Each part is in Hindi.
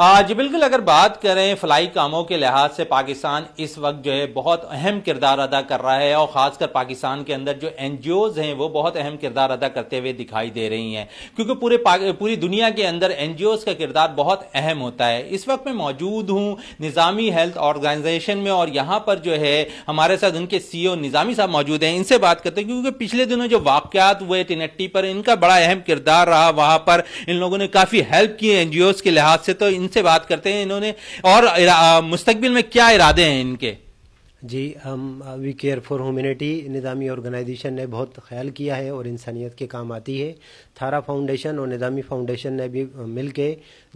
हाँ जी बिल्कुल अगर बात करें फलाई कामों के लिहाज से पाकिस्तान इस वक्त जो है बहुत अहम किरदार अदा कर रहा है और ख़ासकर पाकिस्तान के अंदर जो एन जी ओज़ हैं वो बहुत अहम किरदार अदा करते हुए दिखाई दे रही हैं क्योंकि पूरे पूरी दुनिया के अंदर एन जी ओज़ का किरदार बहुत अहम होता है इस वक्त मैं मौजूद हूँ निज़ामी हेल्थ ऑर्गेनाइजेशन में और यहाँ पर जो है हमारे साथ उनके सी ओ e निज़ामी साहब मौजूद हैं इनसे बात करते हैं क्योंकि पिछले दिनों जो वाक़ात हुए तिनट्टी पर इनका बड़ा अहम किरदार रहा वहाँ पर इन लोगों ने काफ़ी हेल्प की एन जी ओज़ के लिहाज से तो इनसे बात करते हैं इन्होंने और मुस्तबिल में क्या इरादे हैं इनके जी हम we care for humanity Nizami organisation ने बहुत ख्याल किया है और इंसानियत के काम आती है थारा फाउंडेशन और निज़ामी फाउंडेशन ने भी मिल के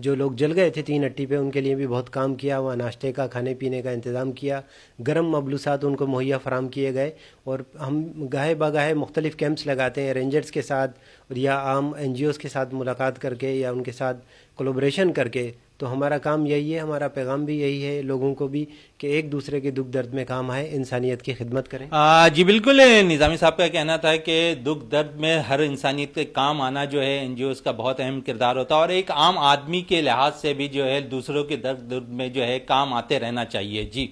जो लोग जल गए थे तीन हट्टी पे उनके लिए भी बहुत काम किया वहाँ नाश्ते का खाने पीने का इंतज़ाम किया गर्म मबलूसात उनको मुहैया फराम किए गए और हम गाहे बागाहे मुख्तलिफ कैंप्स लगाते हैं रेंजर्स के साथ या आम एन के साथ मुलाकात करके या उनके साथ कोलोब्रेशन करके तो हमारा काम यही है हमारा पैगाम भी यही है लोगों को भी कि एक दूसरे के दुख दर्द में काम आए इंसानियत की खिदमत करें आ, जी बिल्कुल निज़ामी साहब का कहना था कि दुख दर्द में हर इंसानियत के काम आना जो है एन जी ओज़ का बहुत अहम किरदार होता है और एक आम आदमी के लिहाज से भी जो है दूसरों के दर्द दुख में जो है काम आते रहना चाहिए जी